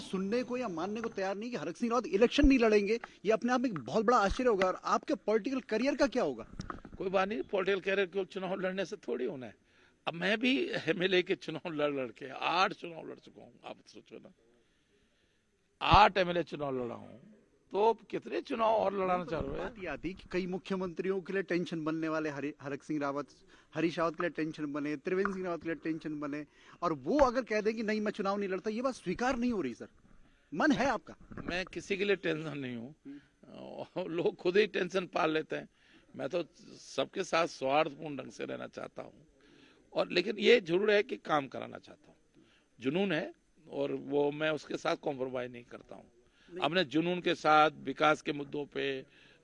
ये सुनने को या मानने को तैयार नहीं कि हरक सिंह रावत इलेक्शन नहीं लड़ेंगे ये अपने आप में बहुत बड़ा आश्चर्य होगा और आपके पॉलिटिकल करियर का क्या होगा कोई बात नहीं पॉलिटिकल करियर को चुनाव लड़ने से थोड़ी होना है अब मैं भी एमएलए के चुनाव लड़ लड़ के आठ चुनाव लड़ चुका हूँ आप सोचो ना आठ एमएलए चुनाव लड़ा हूँ तो कितने चुनाव और लड़ाना चाह रहे हैं कि कई मुख्यमंत्रियों के लिए टेंशन बनने वाले हरक सिंह रावत हरीश रावत के लिए टेंशन बने त्रिवेंद्र सिंह रावत के लिए टेंशन बने और वो अगर कह दें कि नहीं मैं चुनाव नहीं लड़ता ये बात स्वीकार नहीं हो रही सर मन है आपका मैं किसी के लिए टेंशन नहीं हूँ लोग खुद ही टेंशन पाल लेते हैं मैं तो सबके साथ स्वार्थपूर्ण ढंग से रहना चाहता हूँ और लेकिन ये जरूर है कि काम कराना चाहता हूँ जुनून है और वो मैं उसके साथ कॉम्प्रोमाइज नहीं करता हूँ अपने जुनून के साथ विकास के मुद्दों पे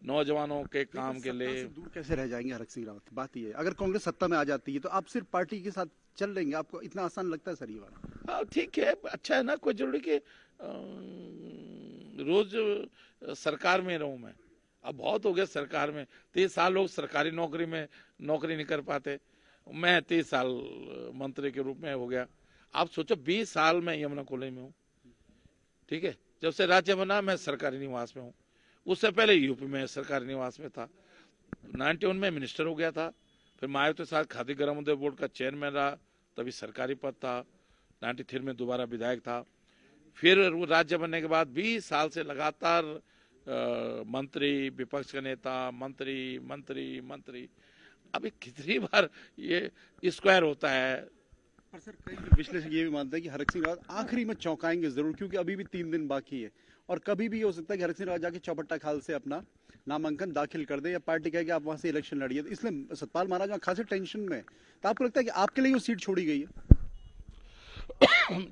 नौजवानों के काम के लिए दूर कैसे रह जाएंगे हरक सिंह रावत बात ये अगर कांग्रेस सत्ता में आ जाती है तो आप सिर्फ पार्टी के साथ चल लेंगे आपको इतना आसान लगता है सर ये वाला हाँ, ठीक है अच्छा है ना कोई जरूरी की रोज सरकार में रहूं मैं अब बहुत हो गया सरकार में तीस साल लोग सरकारी नौकरी में नौकरी नहीं कर पाते मैं तीस साल मंत्री के रूप में हो गया आप सोचो बीस साल मैं यमुना कॉलेज में हूँ ठीक है जब से राज्य बना मैं सरकारी निवास में हूँ उससे पहले यूपी में सरकारी निवास में था नाइन्टी में मिनिस्टर हो गया था फिर मायावती तो के साथ खादी ग्रामोदय बोर्ड का चेयरमैन रहा तभी सरकारी पद था नाइन्टी थ्री में दोबारा विधायक था फिर वो राज्य बनने के बाद बीस साल से लगातार मंत्री विपक्ष का नेता मंत्री मंत्री मंत्री अभी कितनी बार ये स्क्वायर होता है पर सर कई विश्लेषक ये भी मानते हैं कि हरक सिंह रावत आखिरी में चौंकाएंगे जरूर क्योंकि अभी भी तीन दिन बाकी है और कभी भी हो सकता है कि हरक सिंह रावत जाके चौपट्टा खाल से अपना नामांकन दाखिल कर दे या पार्टी कहे कि आप वहां से इलेक्शन लड़िए तो इसलिए सतपाल महाराज वहाँ खासे टेंशन में तो आपको लगता है कि आपके लिए वो सीट छोड़ी गई है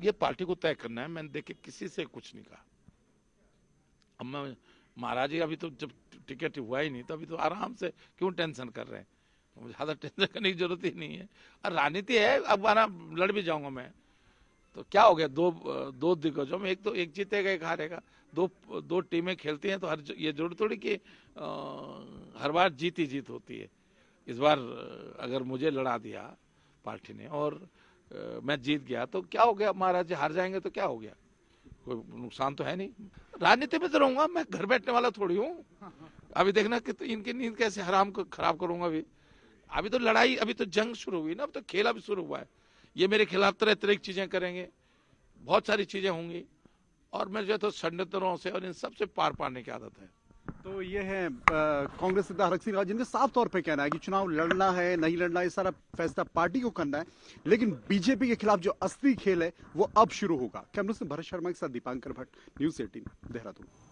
ये पार्टी को तय करना है मैंने देखे किसी से कुछ नहीं कहा अब मैं महाराज अभी तो जब टिकट हुआ ही नहीं तो अभी तो आराम से क्यों टेंशन कर रहे हैं ज़्यादा टेंशन करने की जरूरत ही नहीं है और राजनीति है अब आना लड़ भी जाऊंगा मैं तो क्या हो गया दो दो दिग्गजों में एक तो एक जीतेगा एक हारेगा दो दो टीमें खेलती हैं तो हर ये जरूर थोड़ी कि हर बार जीत ही जीत होती है इस बार अगर मुझे लड़ा दिया पार्टी ने और आ, मैं जीत गया तो क्या हो गया महाराज जी हार जाएंगे तो क्या हो गया कोई नुकसान तो है नहीं राजनीति में तो रहूंगा मैं घर बैठने वाला थोड़ी हूँ अभी देखना कि तो इनकी नींद कैसे हराम खराब करूंगा अभी अभी तो लड़ाई अभी तो जंग शुरू हुई ना अब तो खेल अभी शुरू हुआ है ये मेरे खिलाफ तरह तरह की चीजें करेंगे बहुत सारी चीजें होंगी और मैं जो है तो से और इन सबसे पार पाने की आदत है तो ये है कांग्रेस नेता हरक सिंह जिनका साफ तौर पे कहना है कि चुनाव लड़ना है नहीं लड़ना है सारा फैसला पार्टी को करना है लेकिन बीजेपी के खिलाफ जो असली खेल है वो अब शुरू होगा कैमरा से भरत शर्मा के साथ दीपांकर भट्ट न्यूज एटीन देहरादून